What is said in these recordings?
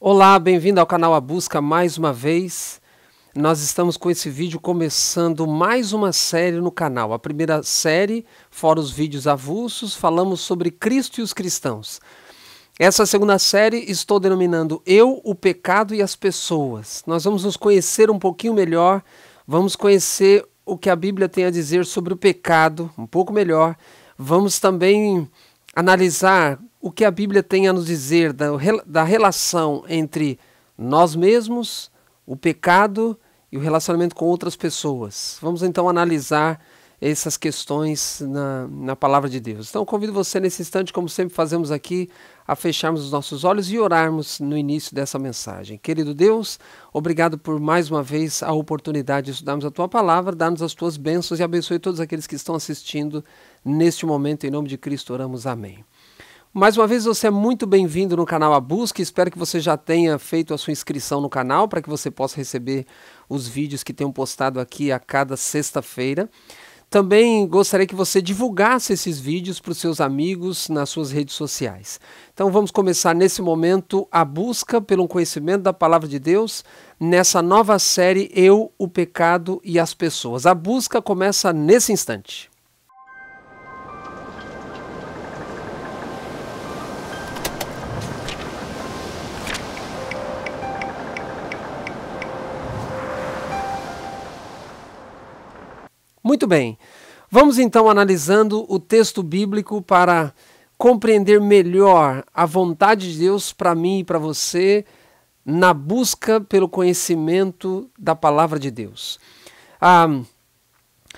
Olá, bem-vindo ao canal A Busca mais uma vez. Nós estamos com esse vídeo começando mais uma série no canal. A primeira série, fora os vídeos avulsos, falamos sobre Cristo e os cristãos. Essa segunda série estou denominando Eu, o Pecado e as Pessoas. Nós vamos nos conhecer um pouquinho melhor, vamos conhecer o que a Bíblia tem a dizer sobre o pecado um pouco melhor. Vamos também analisar o que a Bíblia tem a nos dizer da, da relação entre nós mesmos, o pecado e o relacionamento com outras pessoas. Vamos então analisar essas questões na, na palavra de Deus. Então convido você nesse instante, como sempre fazemos aqui, a fecharmos os nossos olhos e orarmos no início dessa mensagem. Querido Deus, obrigado por mais uma vez a oportunidade de estudarmos a tua palavra, dar-nos as tuas bênçãos e abençoe todos aqueles que estão assistindo neste momento. Em nome de Cristo oramos. Amém. Mais uma vez, você é muito bem-vindo no canal A Busca. Espero que você já tenha feito a sua inscrição no canal para que você possa receber os vídeos que tenho postado aqui a cada sexta-feira. Também gostaria que você divulgasse esses vídeos para os seus amigos nas suas redes sociais. Então vamos começar nesse momento a busca pelo conhecimento da palavra de Deus nessa nova série Eu, o Pecado e as Pessoas. A busca começa nesse instante. Muito bem, vamos então analisando o texto bíblico para compreender melhor a vontade de Deus para mim e para você na busca pelo conhecimento da palavra de Deus. Ah,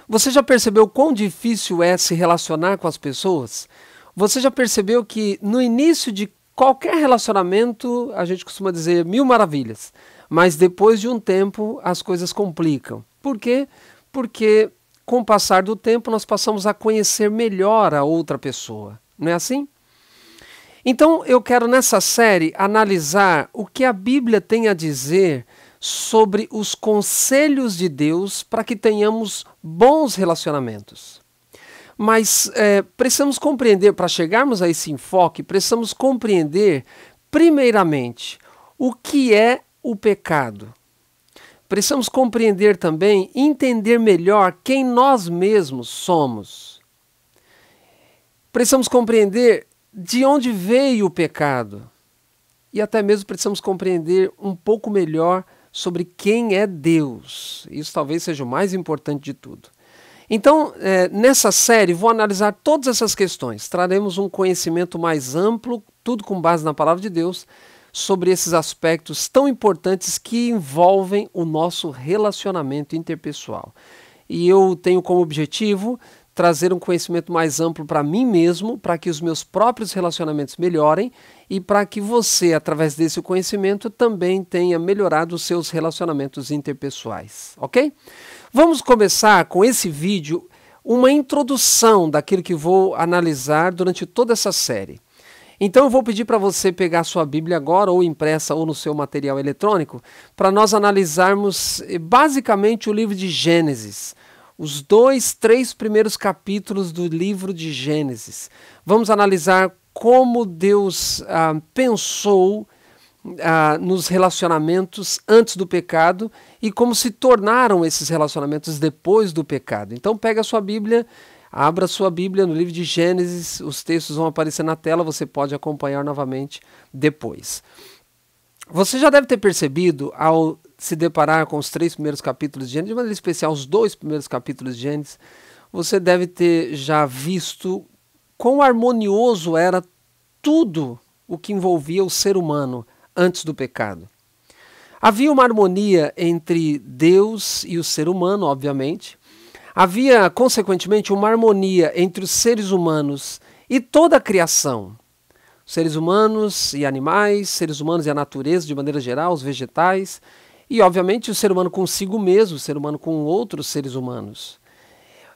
você já percebeu quão difícil é se relacionar com as pessoas? Você já percebeu que no início de qualquer relacionamento a gente costuma dizer mil maravilhas, mas depois de um tempo as coisas complicam. Por quê? Porque com o passar do tempo, nós passamos a conhecer melhor a outra pessoa. Não é assim? Então, eu quero nessa série analisar o que a Bíblia tem a dizer sobre os conselhos de Deus para que tenhamos bons relacionamentos. Mas é, precisamos compreender, para chegarmos a esse enfoque, precisamos compreender, primeiramente, o que é o pecado precisamos compreender também, entender melhor quem nós mesmos somos. Precisamos compreender de onde veio o pecado. E até mesmo precisamos compreender um pouco melhor sobre quem é Deus. Isso talvez seja o mais importante de tudo. Então, é, nessa série, vou analisar todas essas questões. Traremos um conhecimento mais amplo, tudo com base na palavra de Deus sobre esses aspectos tão importantes que envolvem o nosso relacionamento interpessoal. E eu tenho como objetivo trazer um conhecimento mais amplo para mim mesmo, para que os meus próprios relacionamentos melhorem e para que você, através desse conhecimento, também tenha melhorado os seus relacionamentos interpessoais, ok? Vamos começar com esse vídeo uma introdução daquilo que vou analisar durante toda essa série. Então eu vou pedir para você pegar sua Bíblia agora, ou impressa, ou no seu material eletrônico, para nós analisarmos eh, basicamente o livro de Gênesis. Os dois, três primeiros capítulos do livro de Gênesis. Vamos analisar como Deus ah, pensou ah, nos relacionamentos antes do pecado e como se tornaram esses relacionamentos depois do pecado. Então pega a sua Bíblia Abra sua Bíblia no livro de Gênesis, os textos vão aparecer na tela, você pode acompanhar novamente depois. Você já deve ter percebido ao se deparar com os três primeiros capítulos de Gênesis, de maneira especial os dois primeiros capítulos de Gênesis, você deve ter já visto quão harmonioso era tudo o que envolvia o ser humano antes do pecado. Havia uma harmonia entre Deus e o ser humano, obviamente, Havia, consequentemente, uma harmonia entre os seres humanos e toda a criação. seres humanos e animais, seres humanos e a natureza de maneira geral, os vegetais, e obviamente o ser humano consigo mesmo, o ser humano com outros seres humanos.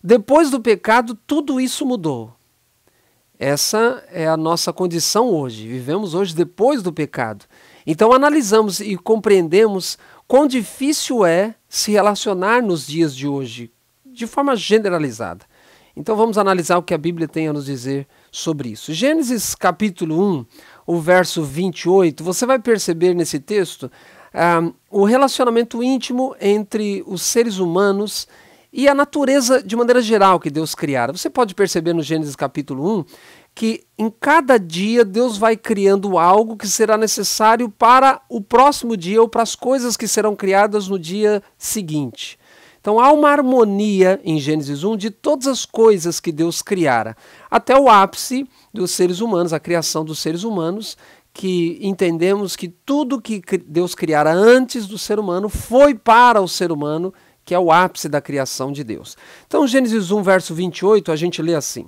Depois do pecado, tudo isso mudou. Essa é a nossa condição hoje. Vivemos hoje depois do pecado. Então analisamos e compreendemos quão difícil é se relacionar nos dias de hoje de forma generalizada. Então vamos analisar o que a Bíblia tem a nos dizer sobre isso. Gênesis capítulo 1, o verso 28, você vai perceber nesse texto ah, o relacionamento íntimo entre os seres humanos e a natureza de maneira geral que Deus criara. Você pode perceber no Gênesis capítulo 1 que em cada dia Deus vai criando algo que será necessário para o próximo dia ou para as coisas que serão criadas no dia seguinte. Então há uma harmonia em Gênesis 1 de todas as coisas que Deus criara, até o ápice dos seres humanos, a criação dos seres humanos, que entendemos que tudo que Deus criara antes do ser humano foi para o ser humano, que é o ápice da criação de Deus. Então, Gênesis 1, verso 28, a gente lê assim: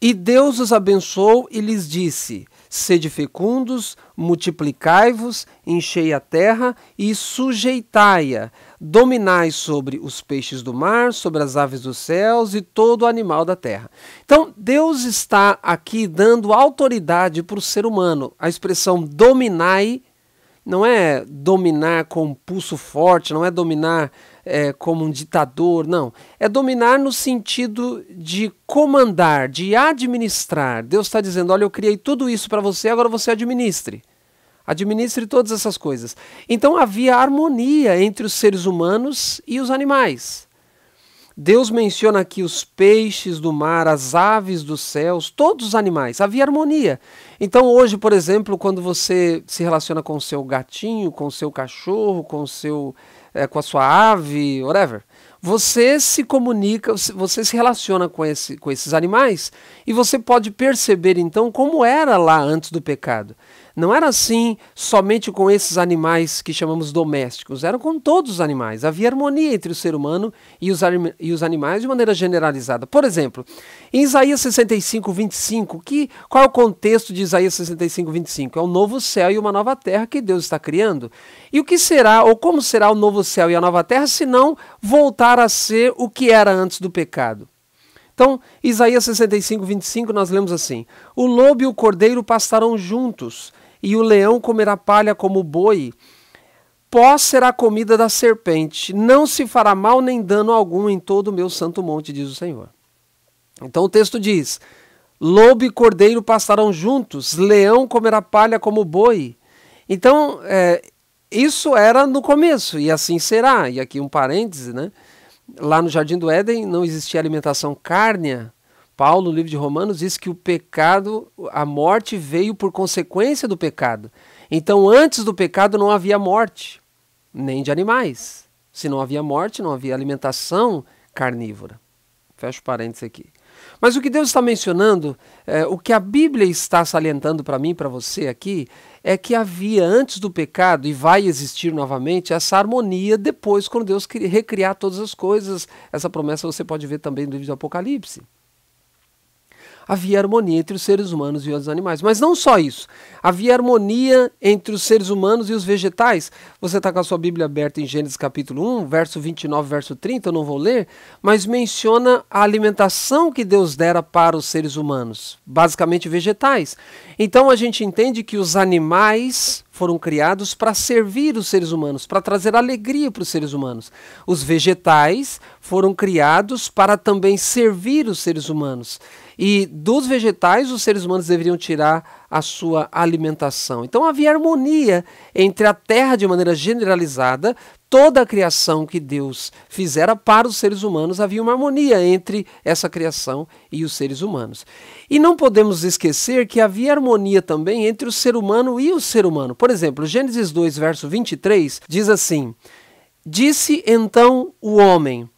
E Deus os abençoou e lhes disse: Sede fecundos, multiplicai-vos, enchei a terra e sujeitai-a dominai sobre os peixes do mar, sobre as aves dos céus e todo animal da terra. Então, Deus está aqui dando autoridade para o ser humano. A expressão dominai não é dominar com um pulso forte, não é dominar é, como um ditador, não. É dominar no sentido de comandar, de administrar. Deus está dizendo: olha, eu criei tudo isso para você, agora você administre administre todas essas coisas. Então havia harmonia entre os seres humanos e os animais. Deus menciona aqui os peixes do mar, as aves dos céus, todos os animais. Havia harmonia. Então, hoje, por exemplo, quando você se relaciona com o seu gatinho, com o seu cachorro, com, o seu, é, com a sua ave, whatever, você se comunica, você se relaciona com, esse, com esses animais e você pode perceber então como era lá antes do pecado não era assim somente com esses animais que chamamos domésticos, era com todos os animais. Havia harmonia entre o ser humano e os, e os animais de maneira generalizada. Por exemplo, em Isaías 65, 25, que, qual é o contexto de Isaías 65, 25? É um novo céu e uma nova terra que Deus está criando. E o que será, ou como será o novo céu e a nova terra, se não voltar a ser o que era antes do pecado? Então, Isaías 65, 25, nós lemos assim: O lobo e o cordeiro pastarão juntos, e o leão comerá palha como o boi. Pó será comida da serpente, não se fará mal nem dano algum em todo o meu santo monte, diz o Senhor. Então o texto diz: Lobo e cordeiro pastarão juntos, leão comerá palha como boi. Então, é, isso era no começo, e assim será. E aqui um parêntese, né? Lá no Jardim do Éden não existia alimentação cárnea, Paulo, no livro de Romanos, diz que o pecado, a morte veio por consequência do pecado. Então, antes do pecado não havia morte, nem de animais. Se não havia morte, não havia alimentação carnívora. Fecho parênteses aqui. Mas o que Deus está mencionando, é, o que a Bíblia está salientando para mim, para você aqui, é que havia antes do pecado e vai existir novamente essa harmonia depois, quando Deus recriar todas as coisas. Essa promessa você pode ver também no livro do Apocalipse havia harmonia entre os seres humanos e os animais. Mas não só isso. Havia harmonia entre os seres humanos e os vegetais. Você está com a sua Bíblia aberta em Gênesis capítulo 1, verso 29, verso 30, eu não vou ler, mas menciona a alimentação que Deus dera para os seres humanos, basicamente vegetais. Então a gente entende que os animais foram criados para servir os seres humanos, para trazer alegria para os seres humanos. Os vegetais foram criados para também servir os seres humanos. E dos vegetais, os seres humanos deveriam tirar a sua alimentação. Então havia harmonia entre a terra de maneira generalizada, toda a criação que Deus fizera para os seres humanos, havia uma harmonia entre essa criação e os seres humanos. E não podemos esquecer que havia harmonia também entre o ser humano e o ser humano. Por exemplo, Gênesis 2, verso 23 diz assim: Disse então o homem: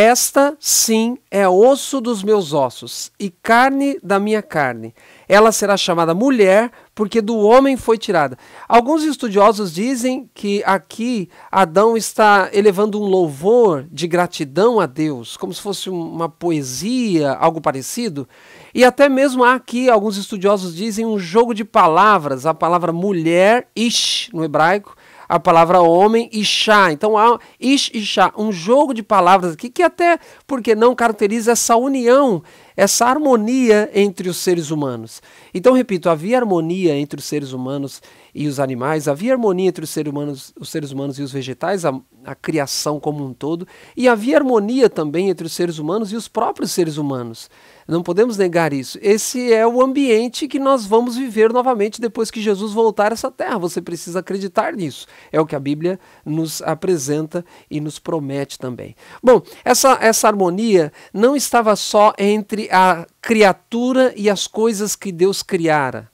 esta, sim, é osso dos meus ossos e carne da minha carne. Ela será chamada mulher, porque do homem foi tirada. Alguns estudiosos dizem que aqui Adão está elevando um louvor de gratidão a Deus, como se fosse uma poesia, algo parecido. E até mesmo aqui, alguns estudiosos dizem um jogo de palavras, a palavra mulher, ish, no hebraico, a palavra homem e chá. Então há ish e chá, um jogo de palavras aqui que até, porque não, caracteriza essa união essa harmonia entre os seres humanos. Então, repito, havia harmonia entre os seres humanos e os animais, havia harmonia entre os seres humanos, os seres humanos e os vegetais, a, a criação como um todo, e havia harmonia também entre os seres humanos e os próprios seres humanos. Não podemos negar isso. Esse é o ambiente que nós vamos viver novamente depois que Jesus voltar a essa terra. Você precisa acreditar nisso. É o que a Bíblia nos apresenta e nos promete também. Bom, essa, essa harmonia não estava só entre a criatura e as coisas que Deus criara.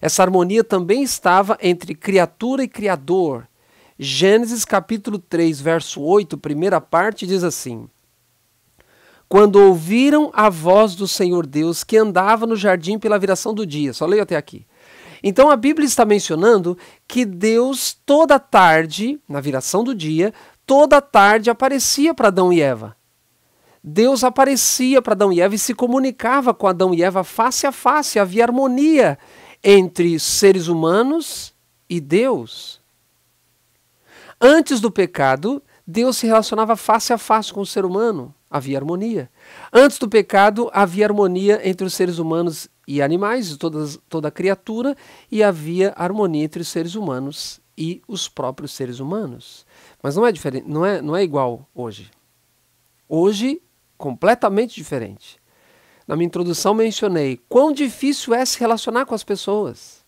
Essa harmonia também estava entre criatura e criador. Gênesis capítulo 3, verso 8, primeira parte, diz assim: Quando ouviram a voz do Senhor Deus que andava no jardim pela viração do dia. Só leio até aqui. Então a Bíblia está mencionando que Deus toda tarde, na viração do dia, toda tarde aparecia para Adão e Eva. Deus aparecia para Adão e Eva e se comunicava com Adão e Eva face a face, havia harmonia entre seres humanos e Deus. Antes do pecado, Deus se relacionava face a face com o ser humano, havia harmonia. Antes do pecado, havia harmonia entre os seres humanos e animais, todas, toda criatura, e havia harmonia entre os seres humanos e os próprios seres humanos. Mas não é diferente, não é, não é igual hoje. Hoje completamente diferente. Na minha introdução mencionei quão difícil é se relacionar com as pessoas.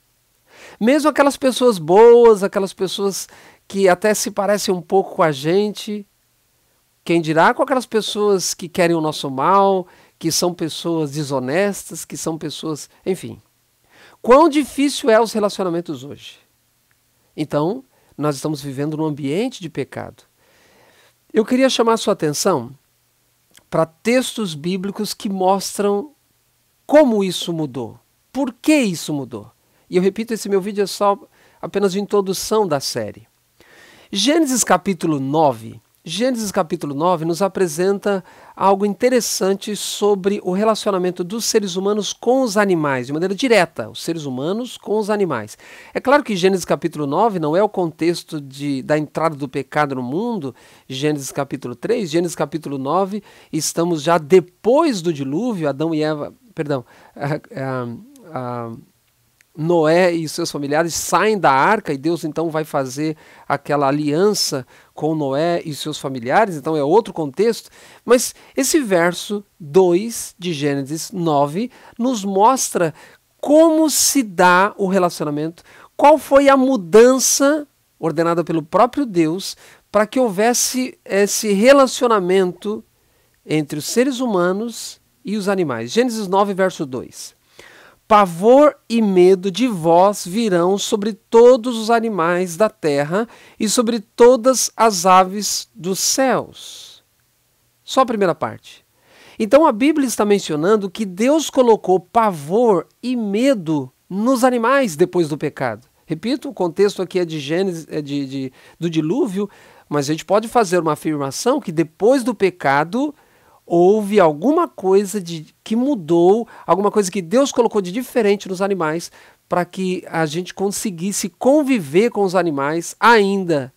Mesmo aquelas pessoas boas, aquelas pessoas que até se parecem um pouco com a gente, quem dirá com aquelas pessoas que querem o nosso mal, que são pessoas desonestas, que são pessoas. Enfim. Quão difícil é os relacionamentos hoje. Então, nós estamos vivendo num ambiente de pecado. Eu queria chamar sua atenção para textos bíblicos que mostram como isso mudou, por que isso mudou. E eu repito, esse meu vídeo é só apenas de introdução da série. Gênesis capítulo 9 Gênesis capítulo 9 nos apresenta algo interessante sobre o relacionamento dos seres humanos com os animais, de maneira direta, os seres humanos com os animais. É claro que Gênesis capítulo 9 não é o contexto de, da entrada do pecado no mundo, Gênesis capítulo 3, Gênesis capítulo 9, estamos já depois do dilúvio, Adão e Eva, perdão, eh, eh, ah, ah, Noé e seus familiares saem da arca e Deus então vai fazer aquela aliança com Noé e seus familiares, então é outro contexto. Mas esse verso 2 de Gênesis 9 nos mostra como se dá o relacionamento, qual foi a mudança ordenada pelo próprio Deus para que houvesse esse relacionamento entre os seres humanos e os animais. Gênesis 9, verso 2. Pavor e medo de vós virão sobre todos os animais da terra e sobre todas as aves dos céus. Só a primeira parte. Então a Bíblia está mencionando que Deus colocou pavor e medo nos animais depois do pecado. Repito, o contexto aqui é de Gênesis, é de, de do dilúvio, mas a gente pode fazer uma afirmação que depois do pecado houve alguma coisa de, que mudou, alguma coisa que Deus colocou de diferente nos animais para que a gente conseguisse conviver com os animais ainda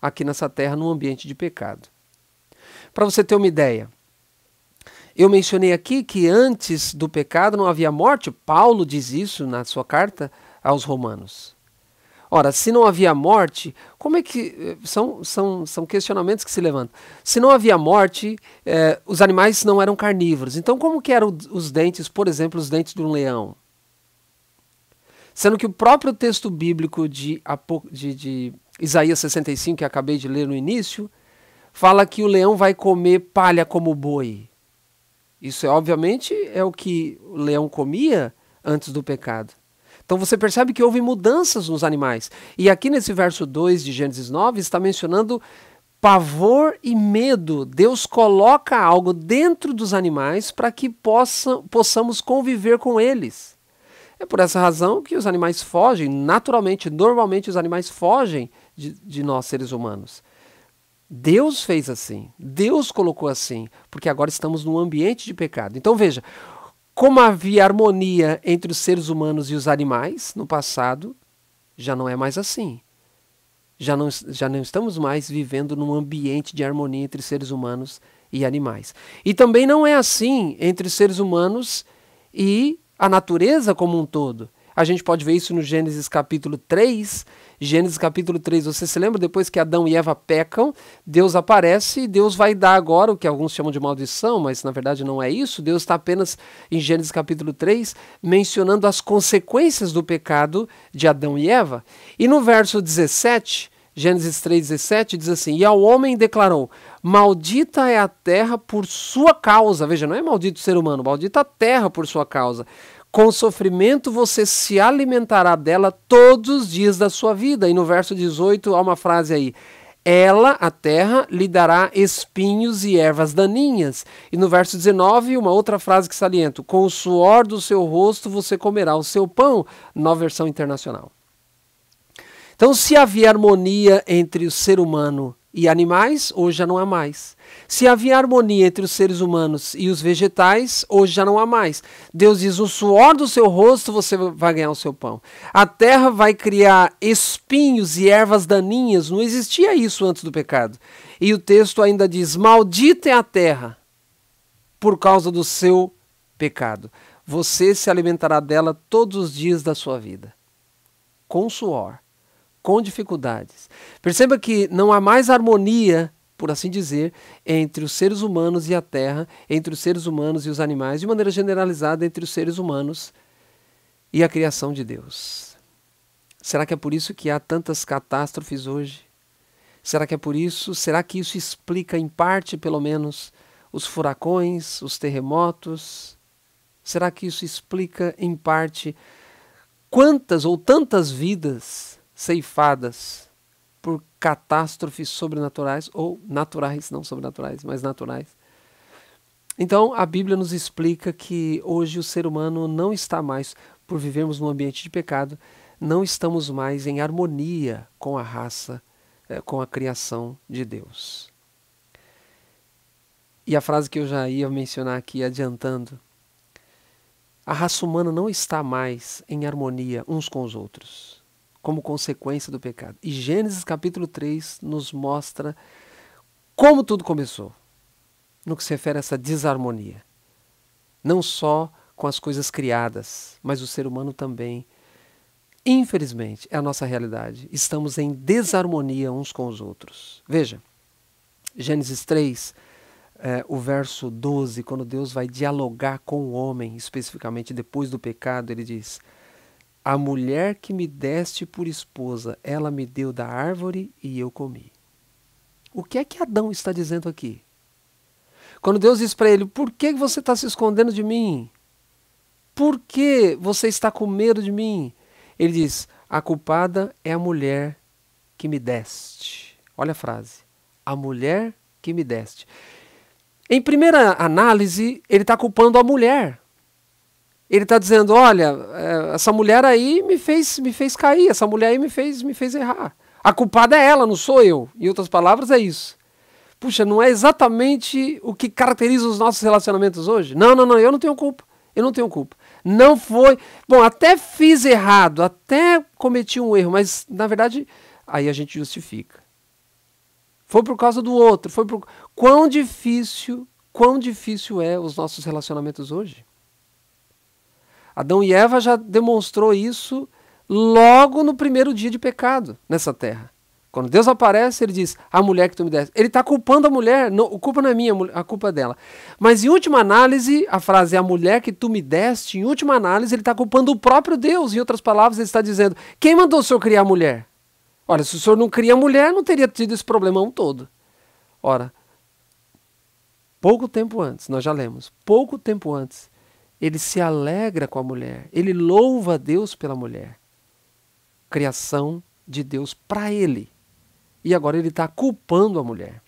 aqui nessa terra num ambiente de pecado. Para você ter uma ideia, eu mencionei aqui que antes do pecado não havia morte, Paulo diz isso na sua carta aos Romanos. Ora, se não havia morte, como é que. Eh, são, são, são questionamentos que se levantam. Se não havia morte, eh, os animais não eram carnívoros. Então, como que eram os dentes, por exemplo, os dentes de um leão? Sendo que o próprio texto bíblico de, de, de Isaías 65, que acabei de ler no início, fala que o leão vai comer palha como boi. Isso é obviamente é o que o leão comia antes do pecado. Então você percebe que houve mudanças nos animais. E aqui nesse verso 2 de Gênesis 9 está mencionando pavor e medo. Deus coloca algo dentro dos animais para que possa, possamos conviver com eles. É por essa razão que os animais fogem, naturalmente, normalmente os animais fogem de, de nós seres humanos. Deus fez assim, Deus colocou assim, porque agora estamos num ambiente de pecado. Então veja, como havia harmonia entre os seres humanos e os animais no passado, já não é mais assim. Já não, já não estamos mais vivendo num ambiente de harmonia entre seres humanos e animais. E também não é assim entre seres humanos e a natureza como um todo. A gente pode ver isso no Gênesis capítulo 3. Gênesis capítulo 3, você se lembra depois que Adão e Eva pecam, Deus aparece e Deus vai dar agora o que alguns chamam de maldição, mas na verdade não é isso. Deus está apenas em Gênesis capítulo 3 mencionando as consequências do pecado de Adão e Eva. E no verso 17, Gênesis 3,17 diz assim: E ao homem declarou: Maldita é a terra por sua causa. Veja, não é maldito o ser humano, maldita a terra por sua causa com sofrimento você se alimentará dela todos os dias da sua vida. E no verso 18 há uma frase aí: Ela, a terra, lhe dará espinhos e ervas daninhas. E no verso 19, uma outra frase que saliento: Com o suor do seu rosto você comerá o seu pão. Na versão internacional. Então, se havia harmonia entre o ser humano e animais, hoje já não há mais. Se havia harmonia entre os seres humanos e os vegetais, hoje já não há mais. Deus diz: o suor do seu rosto você vai ganhar o seu pão. A terra vai criar espinhos e ervas daninhas. Não existia isso antes do pecado. E o texto ainda diz: maldita é a terra por causa do seu pecado. Você se alimentará dela todos os dias da sua vida, com suor com dificuldades. Perceba que não há mais harmonia, por assim dizer, entre os seres humanos e a terra, entre os seres humanos e os animais, de maneira generalizada, entre os seres humanos e a criação de Deus. Será que é por isso que há tantas catástrofes hoje? Será que é por isso? Será que isso explica, em parte, pelo menos, os furacões, os terremotos? Será que isso explica, em parte, quantas ou tantas vidas ceifadas por catástrofes sobrenaturais ou naturais, não sobrenaturais, mas naturais. Então, a Bíblia nos explica que hoje o ser humano não está mais, por vivermos num ambiente de pecado, não estamos mais em harmonia com a raça, eh, com a criação de Deus. E a frase que eu já ia mencionar aqui, adiantando, a raça humana não está mais em harmonia uns com os outros como consequência do pecado. E Gênesis capítulo 3 nos mostra como tudo começou no que se refere a essa desarmonia. Não só com as coisas criadas, mas o ser humano também. Infelizmente, é a nossa realidade. Estamos em desarmonia uns com os outros. Veja, Gênesis 3, é, o verso 12, quando Deus vai dialogar com o homem, especificamente depois do pecado, ele diz: a mulher que me deste por esposa, ela me deu da árvore e eu comi. O que é que Adão está dizendo aqui? Quando Deus diz para ele: Por que você está se escondendo de mim? Por que você está com medo de mim? Ele diz: A culpada é a mulher que me deste. Olha a frase: A mulher que me deste. Em primeira análise, ele está culpando a mulher ele está dizendo, olha, é, essa mulher aí me fez, me fez cair, essa mulher aí me fez, me fez errar. A culpada é ela, não sou eu. Em outras palavras, é isso. Puxa, não é exatamente o que caracteriza os nossos relacionamentos hoje? Não, não, não, eu não tenho culpa. Eu não tenho culpa. Não foi. Bom, até fiz errado, até cometi um erro, mas na verdade, aí a gente justifica. Foi por causa do outro, foi por quão difícil, quão difícil é os nossos relacionamentos hoje. Adão e Eva já demonstrou isso logo no primeiro dia de pecado nessa terra. Quando Deus aparece, ele diz: A mulher que tu me deste. Ele está culpando a mulher, não, a culpa não é minha, a culpa é dela. Mas em última análise, a frase A mulher que tu me deste, em última análise, ele está culpando o próprio Deus. Em outras palavras, ele está dizendo: Quem mandou o senhor criar a mulher? Olha, se o senhor não cria a mulher, não teria tido esse problemão todo. Ora, pouco tempo antes, nós já lemos, pouco tempo antes, ele se alegra com a mulher, ele louva a Deus pela mulher. Criação de Deus para ele. E agora ele está culpando a mulher.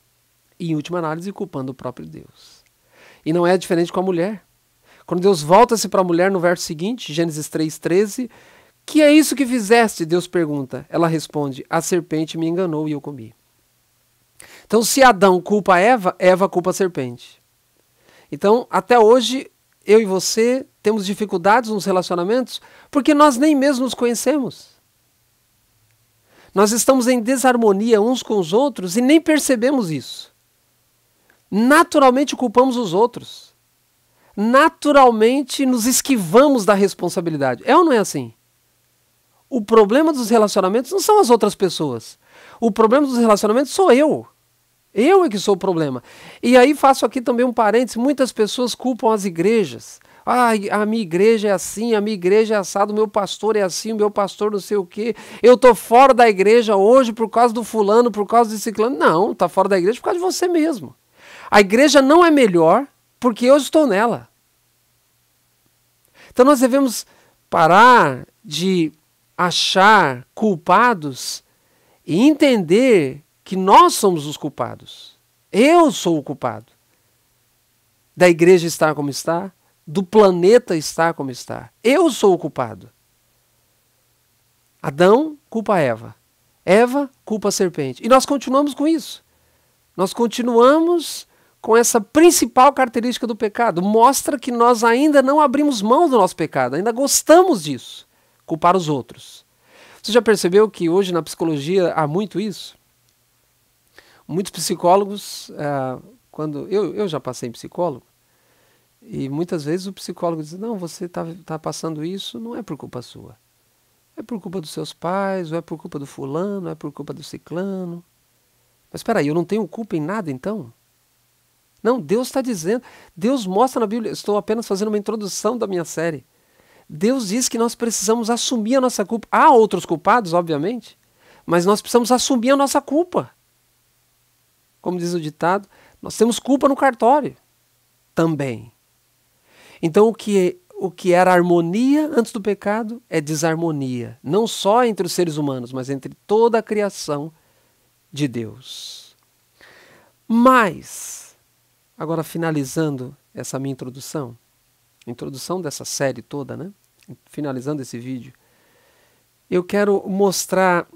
E, em última análise, culpando o próprio Deus. E não é diferente com a mulher. Quando Deus volta-se para a mulher no verso seguinte, Gênesis 3,13, que é isso que fizeste? Deus pergunta. Ela responde: A serpente me enganou e eu comi. Então, se Adão culpa Eva, Eva culpa a serpente. Então, até hoje, eu e você temos dificuldades nos relacionamentos porque nós nem mesmo nos conhecemos. Nós estamos em desarmonia uns com os outros e nem percebemos isso. Naturalmente culpamos os outros. Naturalmente nos esquivamos da responsabilidade. É ou não é assim? O problema dos relacionamentos não são as outras pessoas. O problema dos relacionamentos sou eu. Eu é que sou o problema. E aí faço aqui também um parênteses: muitas pessoas culpam as igrejas. Ah, a minha igreja é assim, a minha igreja é assado, o meu pastor é assim, o meu pastor não sei o quê. Eu tô fora da igreja hoje por causa do fulano, por causa do ciclano. Não, tá fora da igreja por causa de você mesmo. A igreja não é melhor porque eu estou nela. Então nós devemos parar de achar culpados e entender que nós somos os culpados. Eu sou o culpado. Da igreja estar como está, do planeta estar como está. Eu sou o culpado. Adão culpa Eva. Eva culpa a serpente. E nós continuamos com isso. Nós continuamos com essa principal característica do pecado. Mostra que nós ainda não abrimos mão do nosso pecado, ainda gostamos disso, culpar os outros. Você já percebeu que hoje na psicologia há muito isso? muitos psicólogos, ah, quando eu, eu já passei em psicólogo, e muitas vezes o psicólogo diz: Não, você está tá passando isso, não é por culpa sua. É por culpa dos seus pais, ou é por culpa do fulano, ou é por culpa do ciclano. Mas espera aí, eu não tenho culpa em nada então? Não, Deus está dizendo, Deus mostra na Bíblia, estou apenas fazendo uma introdução da minha série. Deus diz que nós precisamos assumir a nossa culpa. Há outros culpados, obviamente, mas nós precisamos assumir a nossa culpa como diz o ditado, nós temos culpa no cartório também. Então o que é, o que era harmonia antes do pecado é desarmonia, não só entre os seres humanos, mas entre toda a criação de Deus. Mas agora finalizando essa minha introdução, introdução dessa série toda, né? Finalizando esse vídeo, eu quero mostrar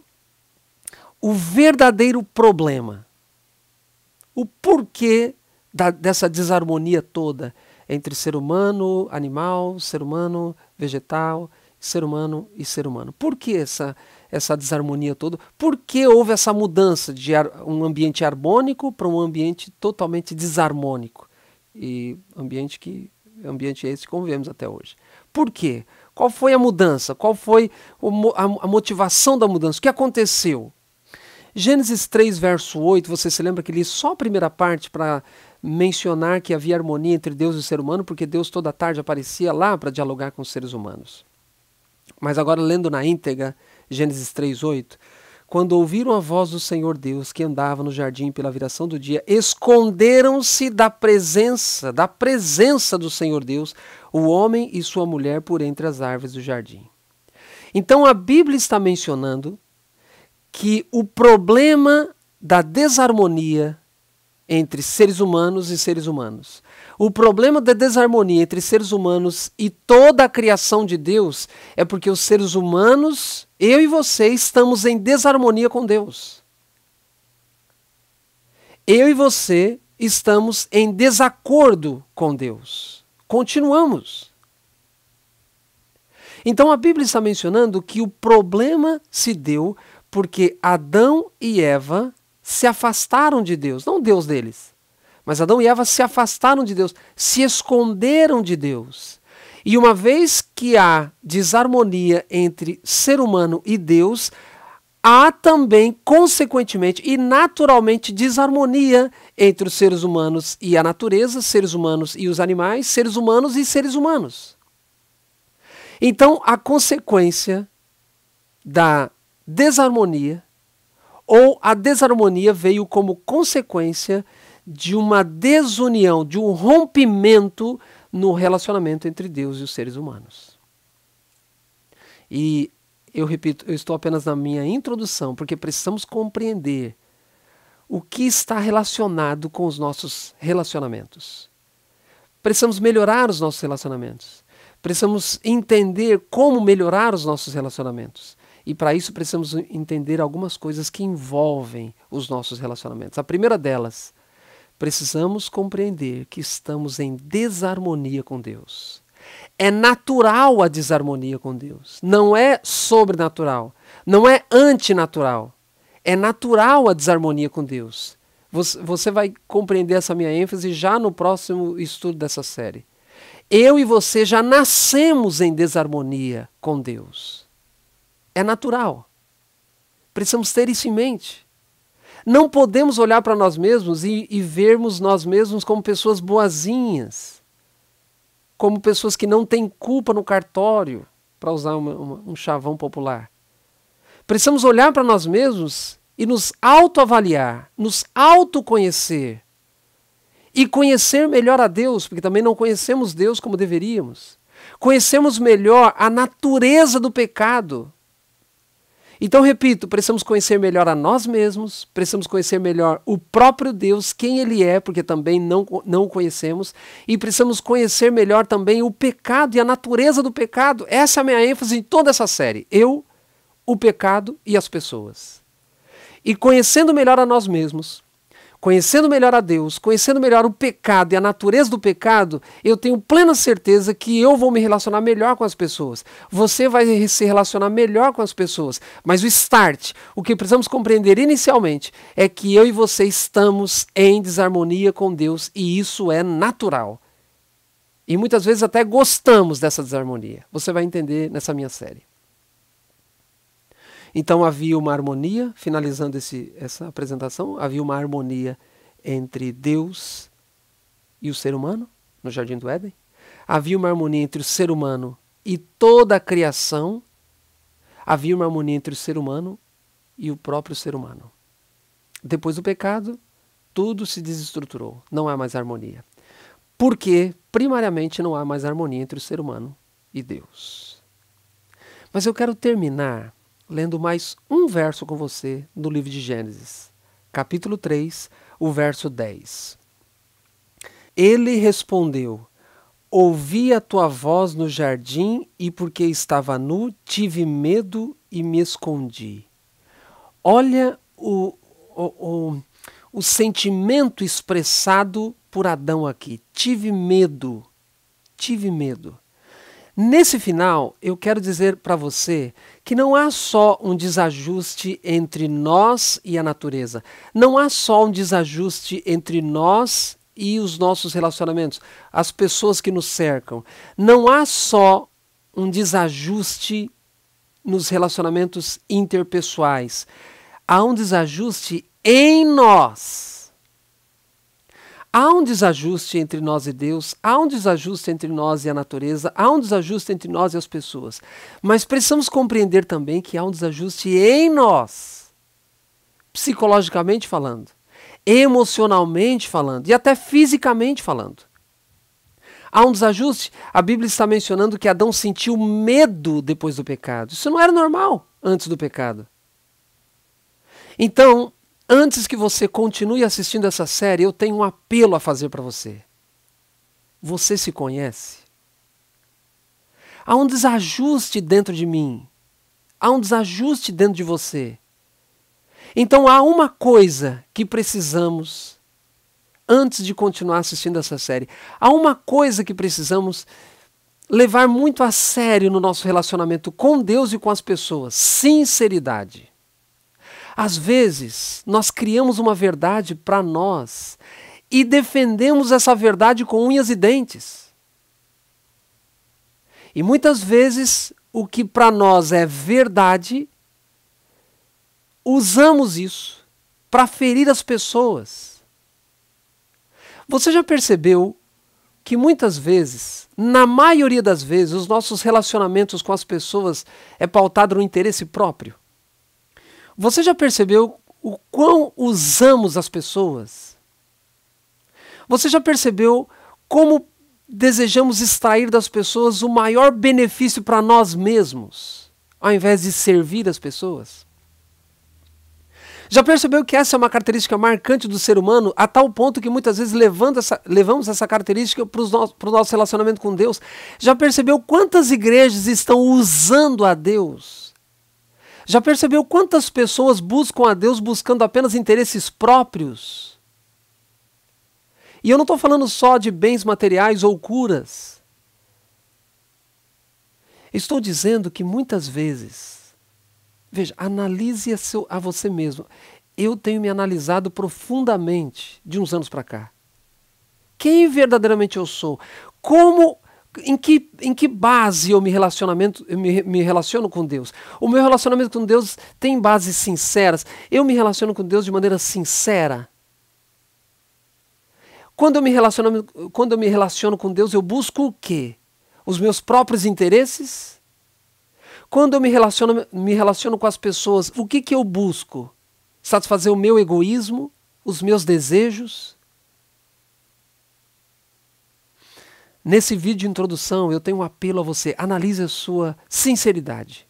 o verdadeiro problema o porquê da, dessa desarmonia toda entre ser humano, animal, ser humano, vegetal, ser humano e ser humano. Por que essa, essa desarmonia toda? Por que houve essa mudança de ar, um ambiente harmônico para um ambiente totalmente desarmônico? E ambiente que ambiente é esse que convivemos até hoje. Por quê? Qual foi a mudança? Qual foi a, a motivação da mudança? O que aconteceu? Gênesis 3, verso 8, você se lembra que li só a primeira parte para mencionar que havia harmonia entre Deus e o ser humano, porque Deus toda tarde aparecia lá para dialogar com os seres humanos. Mas agora, lendo na íntegra, Gênesis 3, 8, quando ouviram a voz do Senhor Deus que andava no jardim pela viração do dia, esconderam-se da presença, da presença do Senhor Deus, o homem e sua mulher por entre as árvores do jardim. Então a Bíblia está mencionando que o problema da desarmonia entre seres humanos e seres humanos. O problema da desarmonia entre seres humanos e toda a criação de Deus é porque os seres humanos, eu e você, estamos em desarmonia com Deus. Eu e você estamos em desacordo com Deus. Continuamos. Então a Bíblia está mencionando que o problema se deu porque Adão e Eva se afastaram de Deus, não Deus deles. Mas Adão e Eva se afastaram de Deus, se esconderam de Deus. E uma vez que há desarmonia entre ser humano e Deus, há também, consequentemente e naturalmente, desarmonia entre os seres humanos e a natureza, seres humanos e os animais, seres humanos e seres humanos. Então, a consequência da desarmonia, ou a desarmonia veio como consequência de uma desunião, de um rompimento no relacionamento entre Deus e os seres humanos. E eu repito, eu estou apenas na minha introdução, porque precisamos compreender o que está relacionado com os nossos relacionamentos. Precisamos melhorar os nossos relacionamentos. Precisamos entender como melhorar os nossos relacionamentos. E para isso precisamos entender algumas coisas que envolvem os nossos relacionamentos. A primeira delas, precisamos compreender que estamos em desarmonia com Deus. É natural a desarmonia com Deus, não é sobrenatural, não é antinatural. É natural a desarmonia com Deus. Você vai compreender essa minha ênfase já no próximo estudo dessa série. Eu e você já nascemos em desarmonia com Deus. É natural. Precisamos ter isso em mente. Não podemos olhar para nós mesmos e, e vermos nós mesmos como pessoas boazinhas, como pessoas que não têm culpa no cartório, para usar uma, uma, um chavão popular. Precisamos olhar para nós mesmos e nos autoavaliar, nos autoconhecer e conhecer melhor a Deus, porque também não conhecemos Deus como deveríamos. Conhecemos melhor a natureza do pecado, então, repito, precisamos conhecer melhor a nós mesmos, precisamos conhecer melhor o próprio Deus, quem Ele é, porque também não, não o conhecemos, e precisamos conhecer melhor também o pecado e a natureza do pecado. Essa é a minha ênfase em toda essa série. Eu, o pecado e as pessoas. E conhecendo melhor a nós mesmos, Conhecendo melhor a Deus, conhecendo melhor o pecado e a natureza do pecado, eu tenho plena certeza que eu vou me relacionar melhor com as pessoas. Você vai se relacionar melhor com as pessoas. Mas o start, o que precisamos compreender inicialmente, é que eu e você estamos em desarmonia com Deus e isso é natural. E muitas vezes até gostamos dessa desarmonia. Você vai entender nessa minha série. Então havia uma harmonia, finalizando esse, essa apresentação, havia uma harmonia entre Deus e o ser humano, no Jardim do Éden. Havia uma harmonia entre o ser humano e toda a criação. Havia uma harmonia entre o ser humano e o próprio ser humano. Depois do pecado, tudo se desestruturou, não há mais harmonia. Porque, primariamente, não há mais harmonia entre o ser humano e Deus. Mas eu quero terminar lendo mais um verso com você no livro de Gênesis, capítulo 3, o verso 10. Ele respondeu: Ouvi a tua voz no jardim, e porque estava nu, tive medo e me escondi. Olha o, o, o, o sentimento expressado por Adão aqui. Tive medo. Tive medo. Nesse final, eu quero dizer para você que não há só um desajuste entre nós e a natureza. Não há só um desajuste entre nós e os nossos relacionamentos, as pessoas que nos cercam. Não há só um desajuste nos relacionamentos interpessoais. Há um desajuste em nós. Há um desajuste entre nós e Deus, há um desajuste entre nós e a natureza, há um desajuste entre nós e as pessoas. Mas precisamos compreender também que há um desajuste em nós, psicologicamente falando, emocionalmente falando e até fisicamente falando. Há um desajuste. A Bíblia está mencionando que Adão sentiu medo depois do pecado. Isso não era normal antes do pecado. Então, Antes que você continue assistindo essa série, eu tenho um apelo a fazer para você. Você se conhece? Há um desajuste dentro de mim. Há um desajuste dentro de você. Então há uma coisa que precisamos, antes de continuar assistindo essa série, há uma coisa que precisamos levar muito a sério no nosso relacionamento com Deus e com as pessoas: sinceridade. Às vezes, nós criamos uma verdade para nós e defendemos essa verdade com unhas e dentes. E muitas vezes, o que para nós é verdade, usamos isso para ferir as pessoas. Você já percebeu que muitas vezes, na maioria das vezes, os nossos relacionamentos com as pessoas é pautado no interesse próprio? Você já percebeu o quão usamos as pessoas? Você já percebeu como desejamos extrair das pessoas o maior benefício para nós mesmos, ao invés de servir as pessoas? Já percebeu que essa é uma característica marcante do ser humano, a tal ponto que muitas vezes essa, levamos essa característica para o no, nosso relacionamento com Deus? Já percebeu quantas igrejas estão usando a Deus já percebeu quantas pessoas buscam a Deus buscando apenas interesses próprios? E eu não estou falando só de bens materiais ou curas. Estou dizendo que muitas vezes, veja, analise a, seu, a você mesmo. Eu tenho me analisado profundamente de uns anos para cá. Quem verdadeiramente eu sou? Como em que, em que base eu me, relacionamento, eu me, me relaciono com Deus? O meu relacionamento com Deus tem bases sinceras? Eu me relaciono com Deus de maneira sincera? Quando eu me relaciono, quando eu me relaciono com Deus, eu busco o quê? Os meus próprios interesses? Quando eu me relaciono, me relaciono com as pessoas, o que, que eu busco? Satisfazer o meu egoísmo? Os meus desejos? Nesse vídeo de introdução, eu tenho um apelo a você: analise a sua sinceridade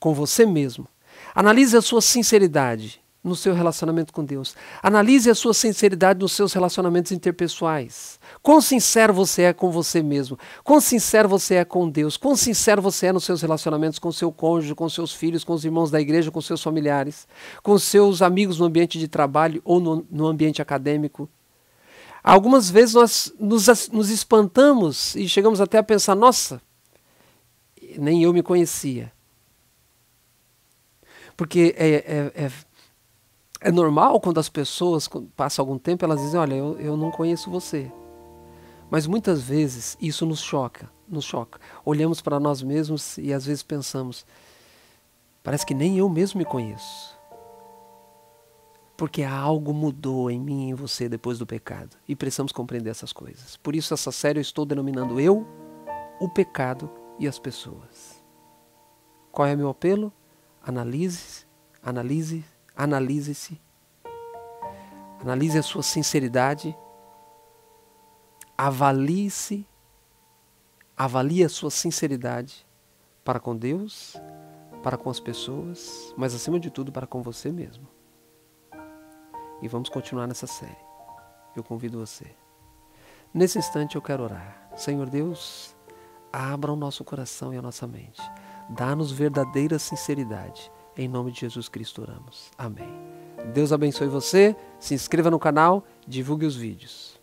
com você mesmo. Analise a sua sinceridade no seu relacionamento com Deus. Analise a sua sinceridade nos seus relacionamentos interpessoais. Quão sincero você é com você mesmo? Quão sincero você é com Deus? Quão sincero você é nos seus relacionamentos com seu cônjuge, com seus filhos, com os irmãos da igreja, com seus familiares, com seus amigos no ambiente de trabalho ou no, no ambiente acadêmico? Algumas vezes nós nos, nos espantamos e chegamos até a pensar: nossa, nem eu me conhecia. Porque é, é, é, é normal quando as pessoas passam passa algum tempo, elas dizem: olha, eu, eu não conheço você. Mas muitas vezes isso nos choca, nos choca. Olhamos para nós mesmos e às vezes pensamos: parece que nem eu mesmo me conheço. Porque algo mudou em mim e em você depois do pecado. E precisamos compreender essas coisas. Por isso, essa série eu estou denominando eu, o pecado e as pessoas. Qual é meu apelo? Analise, analise, analise-se. Analise a sua sinceridade. Avalie-se. Avalie a sua sinceridade para com Deus, para com as pessoas, mas acima de tudo para com você mesmo e vamos continuar nessa série. Eu convido você. Nesse instante eu quero orar. Senhor Deus, abra o nosso coração e a nossa mente. Dá-nos verdadeira sinceridade. Em nome de Jesus Cristo oramos. Amém. Deus abençoe você. Se inscreva no canal, divulgue os vídeos.